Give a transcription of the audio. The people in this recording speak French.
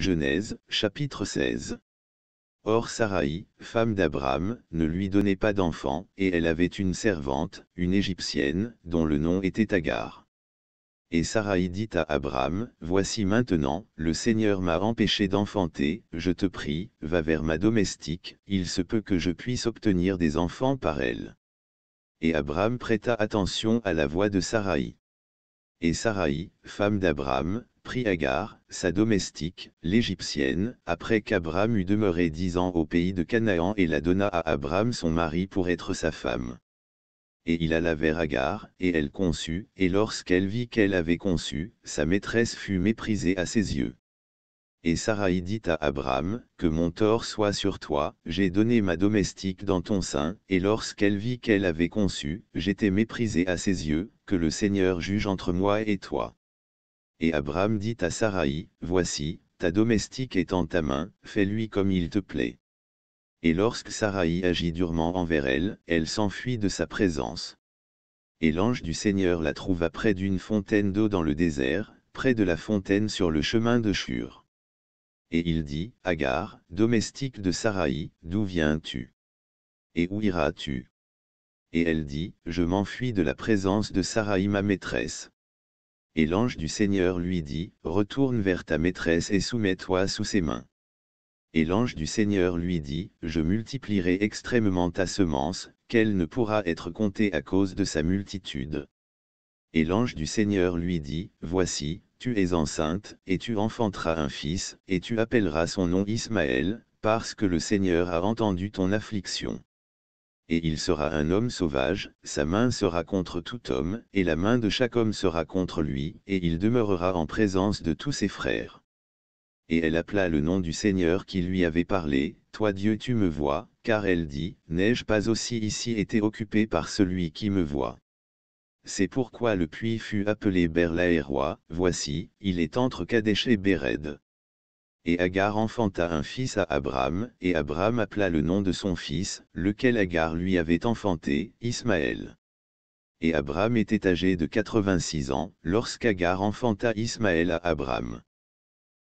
Genèse, chapitre 16. Or Sarai, femme d'Abraham, ne lui donnait pas d'enfant, et elle avait une servante, une Égyptienne, dont le nom était Agar. Et Saraï dit à Abraham, Voici maintenant, le Seigneur m'a empêché d'enfanter, je te prie, va vers ma domestique, il se peut que je puisse obtenir des enfants par elle. Et Abraham prêta attention à la voix de Sarai. Et Saraï femme d'Abraham, prit Agar, sa domestique, l'Égyptienne, après qu'Abraham eut demeuré dix ans au pays de Canaan et la donna à Abraham son mari pour être sa femme. Et il alla vers Agar, et elle conçut, et lorsqu'elle vit qu'elle avait conçu, sa maîtresse fut méprisée à ses yeux. Et Sarai dit à Abraham, que mon tort soit sur toi, j'ai donné ma domestique dans ton sein, et lorsqu'elle vit qu'elle avait conçu, j'étais méprisée à ses yeux, que le Seigneur juge entre moi et toi. Et Abraham dit à Saraï, Voici, ta domestique est en ta main, fais-lui comme il te plaît. Et lorsque Saraï agit durement envers elle, elle s'enfuit de sa présence. Et l'ange du Seigneur la trouva près d'une fontaine d'eau dans le désert, près de la fontaine sur le chemin de Shur. Et il dit, Agar, domestique de Saraï, d'où viens-tu Et où iras-tu Et elle dit, Je m'enfuis de la présence de Saraï ma maîtresse et l'ange du Seigneur lui dit, Retourne vers ta maîtresse et soumets-toi sous ses mains. Et l'ange du Seigneur lui dit, Je multiplierai extrêmement ta semence, qu'elle ne pourra être comptée à cause de sa multitude. Et l'ange du Seigneur lui dit, Voici, tu es enceinte, et tu enfanteras un fils, et tu appelleras son nom Ismaël, parce que le Seigneur a entendu ton affliction et il sera un homme sauvage, sa main sera contre tout homme, et la main de chaque homme sera contre lui, et il demeurera en présence de tous ses frères. Et elle appela le nom du Seigneur qui lui avait parlé, Toi Dieu tu me vois, car elle dit, N'ai-je pas aussi ici été occupé par celui qui me voit C'est pourquoi le puits fut appelé Roi, voici, il est entre Kadesh et Béred. Et Agar enfanta un fils à Abraham, et Abraham appela le nom de son fils, lequel Agar lui avait enfanté, Ismaël. Et Abraham était âgé de 86 ans, lorsqu'Agar enfanta Ismaël à Abraham.